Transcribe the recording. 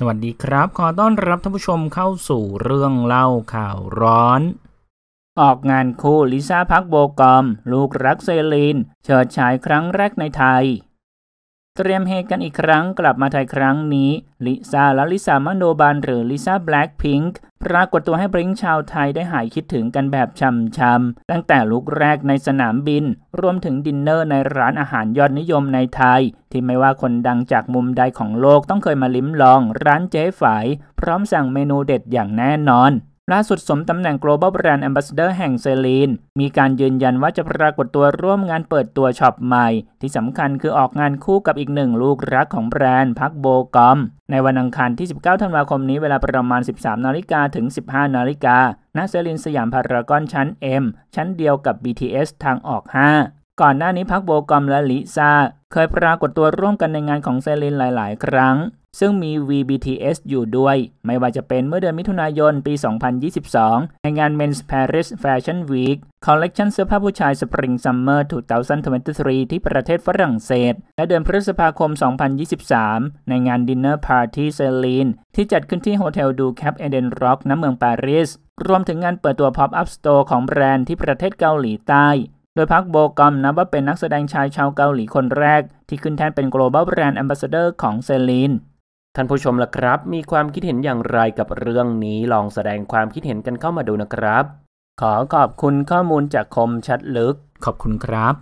สวัสดีครับ ขอต้อนรับท่านผู้ชมเข้าสู่เรื่องเล่าข่าวร้อน ออกงานคู่ลิซ่าพักโบกอม ลูกรักเซลีนเฉิดฉายครั้งแรกในไทย เตรียมเฮกันอีกครั้งกลับมาไทยครั้งนี้ ลิซ่าและลิซ่ามโนบานหรือลิซ่าแบล็คพิงค์ปรากฏตัวให้บริ้งชาวไทยได้หายคิดถึงกันแบบช้ำๆตั้งแต่ลุกแรกในสนามบิน รวมถึงดินเนอร์ในร้านอาหารยอดนิยมในไทย ที่ไม่ว่าคนดังจากมุมใดของโลกต้องเคยมาลิ้มลองร้านเจ๊ฝาย พร้อมสั่งเมนูเด็ดอย่างแน่นอนล่าสุดสมตำแหน่ง global brand ambassador แห่งเซรีน มีการยืนยันว่าจะปรากฏตัวร่วมงานเปิดตัวช็อปใหม่ ที่สำคัญคือออกงานคู่กับอีกหนึ่งลูกรักของแบรนด์พักโบกอม ในวันอังคารที่ 19 ธันวาคมนี้เวลาประมาณ 13นาฬิกาถึง 15นาฬิกาณเซรีนสยามพารากอนชั้น M ชั้นเดียวกับ BTS ทางออก 5 ก่อนหน้านี้พักโบกอมและลิซ่าเคยปรากฏตัวร่วมกันในงานของเซลินหลาย ๆ ครั้ง ซึ่งมี VBTS อยู่ด้วย ไม่ว่าจะเป็นเมื่อเดือนมิถุนายนปี 2022 ในงาน Men's Paris Fashion Week Collection เสื้อผ้าผู้ชาย Spring Summer 2023 ที่ประเทศฝรั่งเศส และเดือนพฤษภาคม 2023 ในงาน Dinner Party Celine ที่จัดขึ้นที่ Hotel d u c a p e d e n Rock น้ณเมืองปารีส รวมถึงงานเปิดตัว Pop-up Store ของแบรนด์ที่ประเทศเกาหลีใต้โดยพักโบกอมนับว่าเป็นนักแสดงชายชาวเกาหลีคนแรก ที่ขึ้นแทนเป็น global brand ambassador ของเซลีนท่านผู้ชมล่ะครับมีความคิดเห็นอย่างไรกับเรื่องนี้ลองแสดงความคิดเห็นกันเข้ามาดูนะครับ ขอขอบคุณข้อมูลจากคมชัดลึก ขอบคุณครับ